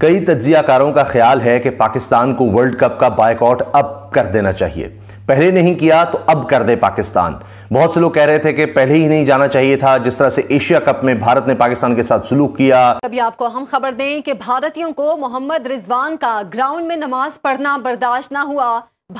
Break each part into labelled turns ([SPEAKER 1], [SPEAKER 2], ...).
[SPEAKER 1] कई तजियाकारों का ख्याल है कि पाकिस्तान को वर्ल्ड कप का बायकॉट अब कर देना चाहिए पहले नहीं किया तो अब कर दे पाकिस्तान बहुत से लोग कह रहे थे कि पहले ही नहीं जाना चाहिए था जिस तरह से एशिया कप में भारत ने पाकिस्तान के साथ सुलूक किया अभी आपको हम खबर दें कि भारतीयों को मोहम्मद रिजवान का ग्राउंड में नमाज पढ़ना बर्दाश्त ना हुआ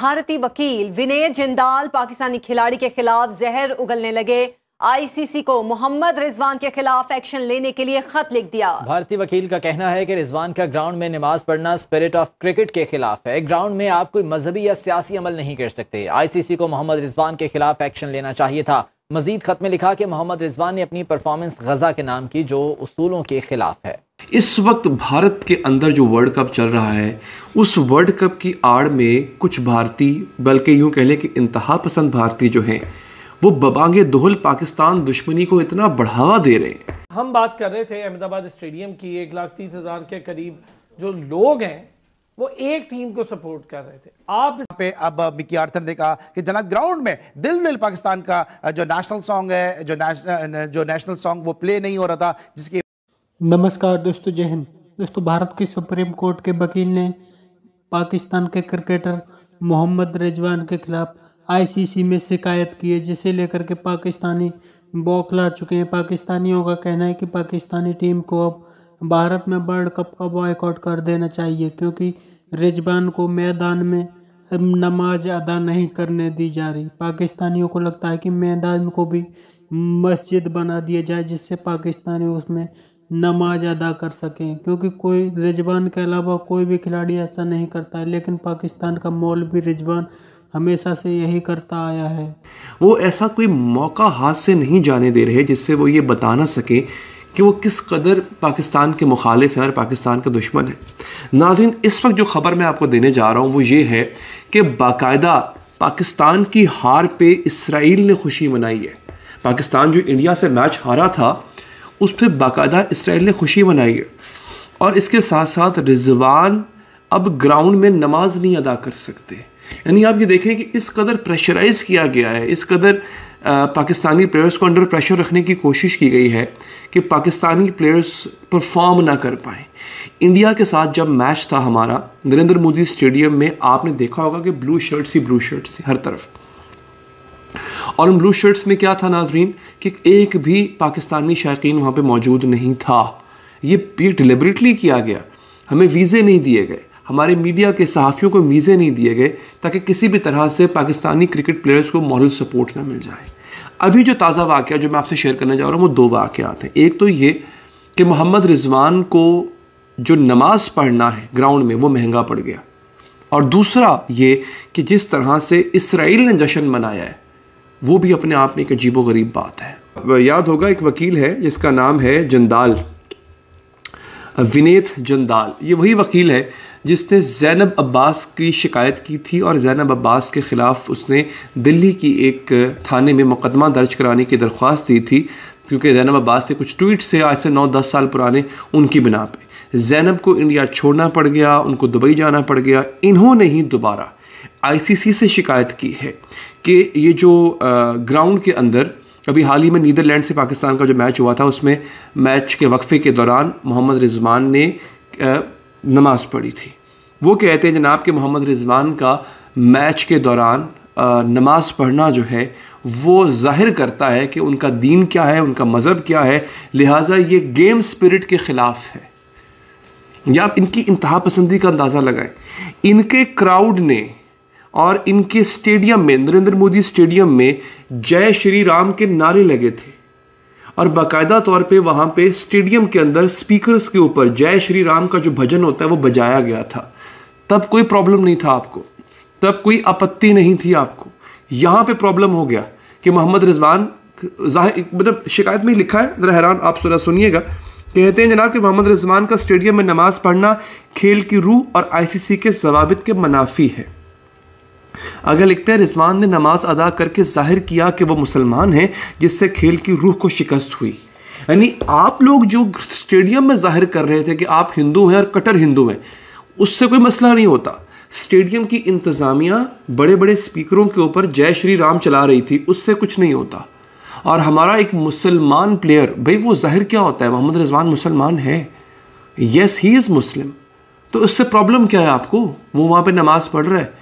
[SPEAKER 1] भारतीय वकील विनय जिंदाल पाकिस्तानी खिलाड़ी के खिलाफ जहर उगलने लगे आईसीसी को मोहम्मद रिजवान के खिलाफ एक्शन लेने के लिए खत लिख दिया भारतीय वकील का कहना है कि रिजवान का ग्राउंड में नमाज पढ़ना स्पिरिट ऑफ क्रिकेट के खिलाफ है ग्राउंड में आप कोई मजहबी या सियासी अमल नहीं कर सकते आईसीसी को मोहम्मद रिजवान के खिलाफ एक्शन लेना चाहिए था मजीद खत में लिखा कि मोहम्मद रिजवान ने अपनी परफॉर्मेंस गजा के नाम की जो उसूलों के खिलाफ है
[SPEAKER 2] इस वक्त भारत के अंदर जो वर्ल्ड कप चल रहा है उस वर्ल्ड कप की आड़ में कुछ भारतीय बल्कि यूं कह लें कि इंतहा पसंद भारतीय जो हैं वो बबांगे दोहल पाकिस्तान दुश्मनी को इतना बढ़ावा दे रहे हैं हम बात कर रहे थे अहमदाबाद स्टेडियम की एक लाख तीस हज़ार के करीब
[SPEAKER 1] जो लोग हैं वो एक टीम को सपोर्ट कर रहे थे आप पे अब मिकी आर्थर ने कहा कि जनक ग्राउंड में दिल दिल पाकिस्तान का जो नेशनल सॉन्ग है जो नेशनल जो नेशनल सॉन्ग वो प्ले नहीं हो रहा था जिसके
[SPEAKER 3] नमस्कार दोस्तों जय हिंद दोस्तों भारत के सुप्रीम कोर्ट के वकील ने पाकिस्तान के क्रिकेटर मोहम्मद रिजवान के खिलाफ आईसीसी में शिकायत की है जिसे लेकर के पाकिस्तानी बौखला चुके हैं पाकिस्तानियों का कहना है कि पाकिस्तानी टीम को अब भारत में वर्ल्ड कप का बॉयकॉट कर देना चाहिए क्योंकि रिजवान को मैदान में नमाज अदा नहीं करने दी जा रही पाकिस्तानियों को लगता है कि मैदान को भी मस्जिद बना दिया जाए जिससे पाकिस्तानी उसमें नमाज अदा कर सकें क्योंकि कोई रिजवान के अलावा कोई भी खिलाड़ी ऐसा नहीं करता है लेकिन पाकिस्तान का मौलवी रिजबान हमेशा से यही करता आया है
[SPEAKER 2] वो ऐसा कोई मौका हाथ से नहीं जाने दे रहे जिससे वो ये बता ना सके कि वो किस कदर पाकिस्तान के मुखालिफ हैं और पाकिस्तान का दुश्मन है नाजिन इस वक्त जो ख़बर मैं आपको देने जा रहा हूँ वो ये है कि बाकायदा पाकिस्तान की हार पे इसराइल ने खुशी मनाई है पाकिस्तान जो इंडिया से मैच हारा था उस पर बाकायदा इसराइल ने खुशी मनाई है और इसके साथ साथ रिजवान अब ग्राउंड में नमाज नहीं अदा कर सकते यानी आप ये देखें कि इस कदर प्रेशराइज किया गया है इस कदर पाकिस्तानी प्लेयर्स को अंडर प्रेशर रखने की कोशिश की गई है कि पाकिस्तानी प्लेयर्स परफॉर्म ना कर पाए इंडिया के साथ जब मैच था हमारा नरेंद्र मोदी स्टेडियम में आपने देखा होगा कि ब्लू शर्ट्स ही ब्लू शर्ट्स हर तरफ और उन ब्लू शर्ट्स में क्या था नाजरीन कि एक भी पाकिस्तानी शायकीन वहाँ पर मौजूद नहीं था ये डिलिबरेटली किया गया हमें वीज़े नहीं दिए गए हमारे मीडिया के सहाफ़ियों को वीज़े नहीं दिए गए ताकि किसी भी तरह से पाकिस्तानी क्रिकेट प्लेयर्स को मॉरल सपोर्ट ना मिल जाए अभी जो ताज़ा वाक़ जो मैं आपसे शेयर करने जा रहा हूँ वो दो वाक़ात हैं एक तो ये कि मोहम्मद रिजवान को जो नमाज़ पढ़ना है ग्राउंड में वो महंगा पड़ गया और दूसरा ये कि जिस तरह से इसराइल ने जश्न मनाया है वो भी अपने आप में एक अजीब गरीब बात है याद होगा एक वकील है जिसका नाम है जंदाल विनेत जंदाल ये वही वकील है जिसने ज़ैनब अब्बास की शिकायत की थी और ज़ैनब अब्बास के ख़िलाफ़ उसने दिल्ली की एक थाने में मुकदमा दर्ज कराने की दरख्वास्त दी थी क्योंकि जैनब अब्बास के कुछ ट्वीट से आज से नौ दस साल पुराने उनकी बिना पे जैनब को इंडिया छोड़ना पड़ गया उनको दुबई जाना पड़ गया इन्होंने ही दोबारा आईसीसी से शिकायत की है कि ये जो ग्राउंड के अंदर अभी हाल ही में नीदरलैंड से पाकिस्तान का जो मैच हुआ था उसमें मैच के वक्फे के दौरान मोहम्मद रिजवान ने आ, नमाज पढ़ी थी वो कहते हैं जनाब के मोहम्मद रिजवान का मैच के दौरान नमाज पढ़ना जो है वो जाहिर करता है कि उनका दीन क्या है उनका मज़हब क्या है लिहाजा ये गेम स्पिरिट के ख़िलाफ़ है या आप इनकी इंतहा पसंदी का अंदाज़ा लगाएं इनके क्राउड ने और इनके स्टेडियम में नरेंद्र मोदी स्टेडियम में जय श्री राम के नारे लगे थे और बाकायदा तौर पे वहाँ पे स्टेडियम के अंदर स्पीकर्स के ऊपर जय श्री राम का जो भजन होता है वो बजाया गया था तब कोई प्रॉब्लम नहीं था आपको तब कोई आपत्ति नहीं थी आपको यहाँ पे प्रॉब्लम हो गया कि मोहम्मद रिजवान मतलब शिकायत में लिखा है ज़रा हैरान आप सुना सुनिएगा कहते हैं जनाब कि मोहम्मद रिजवान का स्टेडियम में नमाज़ पढ़ना खेल की रूह और आईसीसी के जवाब के मुनाफी है अगर लिखते हैं रिजवान ने नमाज अदा करके जाहिर किया कि वह मुसलमान है जिससे खेल की रूह को शिकस्त हुई यानी आप लोग जो स्टेडियम में जाहिर कर रहे थे कि आप हिंदू हैं और कटर हिंदू हैं उससे कोई मसला नहीं होता स्टेडियम की इंतज़ामिया बड़े बड़े स्पीकरों के ऊपर जय श्री राम चला रही थी उससे कुछ नहीं होता और हमारा एक मुसलमान प्लेयर भाई वो जाहिर क्या होता है मोहम्मद रिजवान मुसलमान है येस ही इज़ मुस्लिम तो उससे प्रॉब्लम क्या है आपको वो वहाँ पे नमाज़ पढ़ रहा है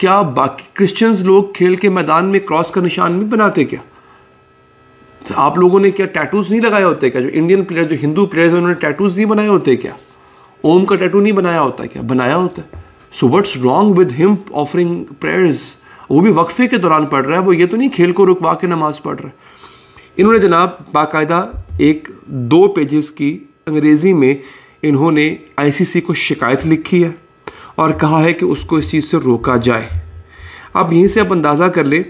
[SPEAKER 2] क्या बाकी क्रिश्चियंस लोग खेल के मैदान में क्रॉस का निशान भी बनाते क्या आप लोगों ने क्या टैटूज नहीं लगाए होते क्या जो इंडियन प्लेयर जो हिंदू प्लेयर्स हैं उन्होंने टैटूज नहीं बनाए होते क्या ओम का टैटू नहीं बनाया होता क्या बनाया होता है so what's wrong with him offering prayers वो भी वक्फे के दौरान पढ़ रहा है वो ये तो नहीं खेल को रुकवा के नमाज पढ़ रहा है इन्होंने जनाब बाकायदा एक दो पेजेस की अंग्रेज़ी में इन्होंने आईसीसी को शिकायत लिखी है और कहा है कि उसको इस चीज़ से रोका जाए अब यहीं
[SPEAKER 1] से आप अंदाज़ा कर लें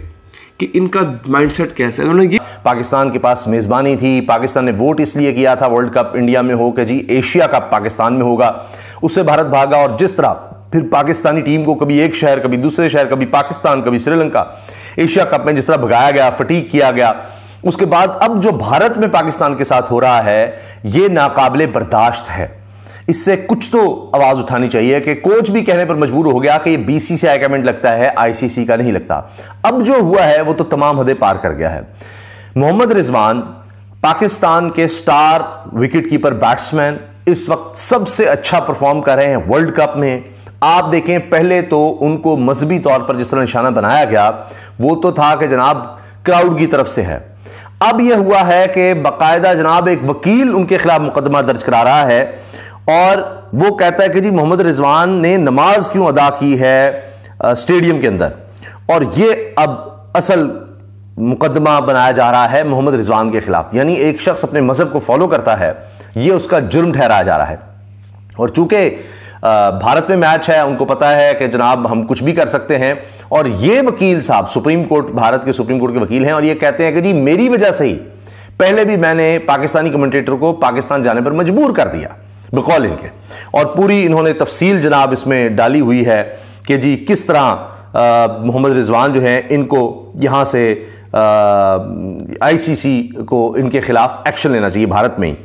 [SPEAKER 1] कि इनका माइंडसेट कैसा है उन्होंने ये पाकिस्तान के पास मेज़बानी थी पाकिस्तान ने वोट इसलिए किया था वर्ल्ड कप इंडिया में हो के जी एशिया कप पाकिस्तान में होगा उससे भारत भागा और जिस तरह फिर पाकिस्तानी टीम को कभी एक शहर कभी दूसरे शहर कभी पाकिस्तान कभी श्रीलंका एशिया कप में जिस तरह भगाया गया फटीक किया गया उसके बाद अब जो भारत में पाकिस्तान के साथ हो रहा है ये नाकाबले बर्दाश्त है इससे कुछ तो आवाज उठानी चाहिए कि कोच भी कहने पर मजबूर हो गया कि ये बीसीसीआई का इवेंट लगता है आईसीसी का नहीं लगता अब जो हुआ है वो तो तमाम हदें पार कर गया है मोहम्मद रिजवान पाकिस्तान के स्टार विकेट कीपर बैट्समैन इस वक्त सबसे अच्छा परफॉर्म कर रहे हैं वर्ल्ड कप में आप देखें पहले तो उनको मजहबी तौर पर जिस तरह निशाना बनाया गया वो तो था कि जनाब क्राउड की तरफ से है अब यह हुआ है कि बाकायदा जनाब एक वकील उनके खिलाफ मुकदमा दर्ज करा रहा है और वो कहता है कि जी मोहम्मद रिजवान ने नमाज क्यों अदा की है स्टेडियम के अंदर और ये अब असल मुकदमा बनाया जा रहा है मोहम्मद रिजवान के खिलाफ यानी एक शख्स अपने मजहब को फॉलो करता है ये उसका जुर्म ठहराया जा रहा है और चूंकि भारत में मैच है उनको पता है कि जनाब हम कुछ भी कर सकते हैं और ये वकील साहब सुप्रीम कोर्ट भारत के सुप्रीम कोर्ट के वकील हैं और ये कहते हैं कि जी मेरी वजह से ही पहले भी मैंने पाकिस्तानी कमेंटेटर को पाकिस्तान जाने पर मजबूर कर दिया बकौल इनके और पूरी इन्होंने तफसील जनाब इसमें डाली हुई है कि जी किस तरह मोहम्मद रिजवान जो हैं इनको यहाँ से आईसीसी को इनके ख़िलाफ़ एक्शन लेना चाहिए भारत में ही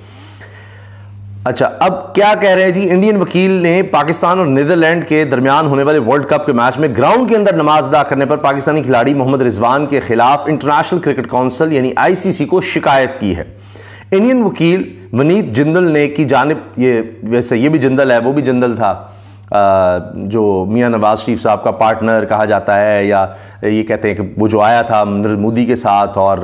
[SPEAKER 1] अच्छा अब क्या कह रहे हैं जी इंडियन वकील ने पाकिस्तान और नीदरलैंड के दरमियान होने वाले वर्ल्ड कप के मैच में ग्राउंड के अंदर नमाज अदा करने पर पाकिस्तानी खिलाड़ी मोहम्मद रिजवान के खिलाफ इंटरनेशनल क्रिकेट काउंसिल यानी आईसीसी को शिकायत की है इंडियन वकील वनीत जिंदल ने की जानब ये वैसे ये भी जिंदल है वो भी जिंदल था जो मियां नवाज शरीफ साहब का पार्टनर कहा जाता है या ये कहते हैं कि वो जो आया था नरेंद्र मोदी के साथ और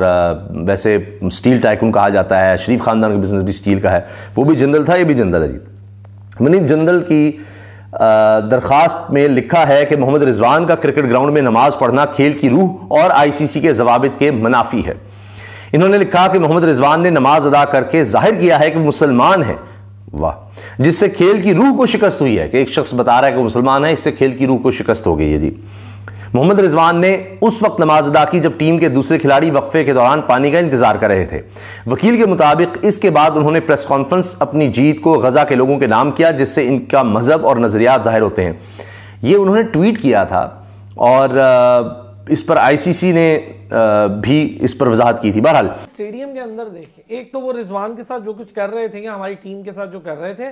[SPEAKER 1] वैसे स्टील टाइकून कहा जाता है शरीफ ख़ानदान का बिजनेस भी स्टील का है वो भी जिंदल था ये भी जिंदल है जी वनीत जिंदल की दरख्वास्त में लिखा है कि मोहम्मद रिजवान का क्रिकेट ग्राउंड में नमाज पढ़ना खेल की रूह और आईसीसी के जवाब के मुनाफी है इन्होंने लिखा कि मोहम्मद रिजवान ने नमाज अदा करके जाहिर किया है कि मुसलमान है वाह जिससे खेल की रूह को शिकस्त हुई है कि एक शख्स बता रहा है कि मुसलमान है इससे खेल की रूह को शिकस्त हो गई है जी मोहम्मद रिजवान ने उस वक्त नमाज अदा की जब टीम के दूसरे खिलाड़ी वक्फे के दौरान पानी का इंतजार कर रहे थे वकील के मुताबिक इसके बाद उन्होंने प्रेस कॉन्फ्रेंस अपनी जीत को गजा के लोगों के नाम किया जिससे इनका मजहब और नज़रियात जाहिर होते हैं ये उन्होंने ट्वीट किया था और इस पर आईसीसी ने भी इस पर वजाहत की थी बहरहाल
[SPEAKER 2] स्टेडियम के अंदर देखे एक तो वो रिजवान के साथ जो कुछ कर रहे थे या हमारी टीम के साथ जो कर रहे थे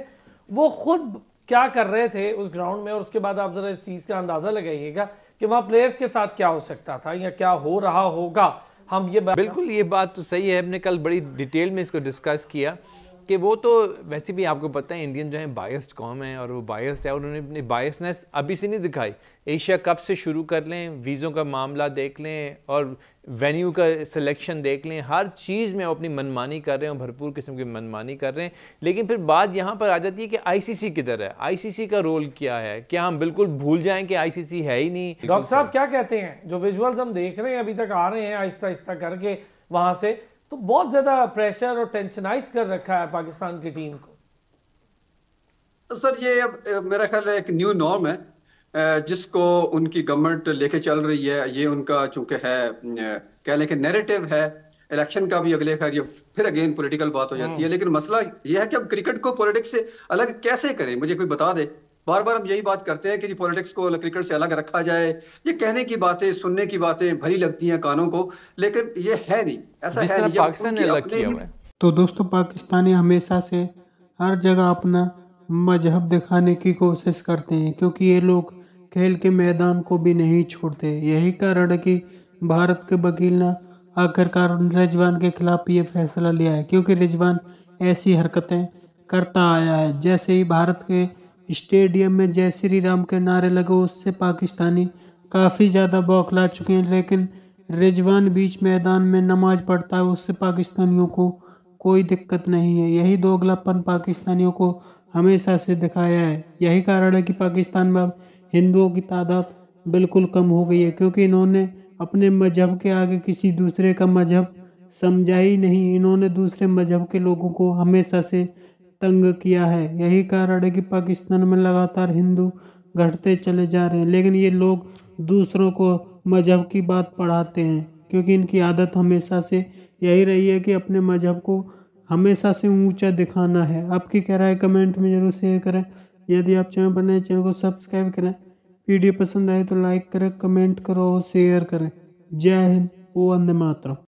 [SPEAKER 2] वो खुद क्या कर रहे थे उस ग्राउंड में और उसके बाद आप जरा इस चीज़ का अंदाज़ा लगाइएगा कि वहां प्लेयर्स के साथ क्या हो सकता था या क्या हो रहा होगा हम ये बिल्कुल ये बात तो सही है हमने कल बड़ी डिटेल में इसको डिस्कस किया कि वो तो वैसे भी आपको पता है इंडियन जो है बायस्ड कॉम है और वो बायस्ड है उन्होंने अपनी बायसनेस अभी से नहीं दिखाई एशिया कप से शुरू कर लें वीज़ों का मामला देख लें और वेन्यू का सिलेक्शन देख लें हर चीज़ में वो अपनी मनमानी कर रहे हैं भरपूर किस्म की मनमानी कर रहे हैं लेकिन फिर बात यहाँ पर आ जाती है कि आईसीसी किधर है आईसीसी का रोल क्या है क्या हम बिल्कुल भूल जाएं कि आईसीसी है ही नहीं डॉक्टर साहब क्या कहते हैं जो विजुअल्स हम देख रहे हैं अभी तक आ रहे हैं आहिस्ता आहिस्ता करके वहाँ से तो बहुत ज्यादा प्रेशर और टेंशनाइज कर रखा है पाकिस्तान की टीम को सर ये अब मेरा ख्याल है एक न्यू नॉर्म है जिसको उनकी गवर्नमेंट लेके चल रही है ये उनका चूंकि है कह लें कि नेरेटिव है इलेक्शन का भी अगले खैर ये फिर अगेन पॉलिटिकल बात हो जाती है हम्म। लेकिन मसला ये है कि अब क्रिकेट को पॉलिटिक्स से अलग कैसे करें मुझे कोई बता दे बार बार हम यही बात करते हैं कि जी पॉलिटिक्स को क्रिकेट से अलग रखा जाए ये कहने की बातें सुनने की बातें भरी लगती हैं कानों को लेकिन ये है नहीं ऐसा है नहीं पाकिस्तान ने अलग किया हुआ है
[SPEAKER 3] तो दोस्तों पाकिस्तानी हमेशा से हर जगह अपना मजहब दिखाने की कोशिश करते हैं क्योंकि ये लोग खेल के मैदान को भी नहीं छोड़ते यही कारण है कि भारत के वकील ने आखिरकार रिजवान के खिलाफ ये फैसला लिया है क्योंकि रिजवान ऐसी हरकतें करता आया है जैसे ही भारत के स्टेडियम में जय श्री राम के नारे लगे उससे पाकिस्तानी काफ़ी ज़्यादा बौखला चुके हैं लेकिन रिजवान बीच मैदान में नमाज पढ़ता है उससे पाकिस्तानियों को कोई दिक्कत नहीं है यही दोगलापन पाकिस्तानियों को हमेशा से दिखाया है यही कारण है कि पाकिस्तान में अब हिंदुओं की तादाद बिल्कुल कम हो गई है क्योंकि इन्होंने अपने मजहब के आगे किसी दूसरे का मजहब समझा ही नहीं इन्होंने दूसरे मजहब के लोगों को हमेशा से तंग किया है यही कारण है कि पाकिस्तान में लगातार हिंदू घटते चले जा रहे हैं लेकिन ये लोग दूसरों को मजहब की बात पढ़ाते हैं क्योंकि इनकी आदत हमेशा से यही रही है कि अपने मजहब को हमेशा से ऊंचा दिखाना है आपकी कह रहा है कमेंट में ज़रूर शेयर करें यदि आप चैनल पर नए चैनल को सब्सक्राइब करें वीडियो पसंद आए तो लाइक करें कमेंट करो और शेयर करें जय हिंद वो वंदे मातरम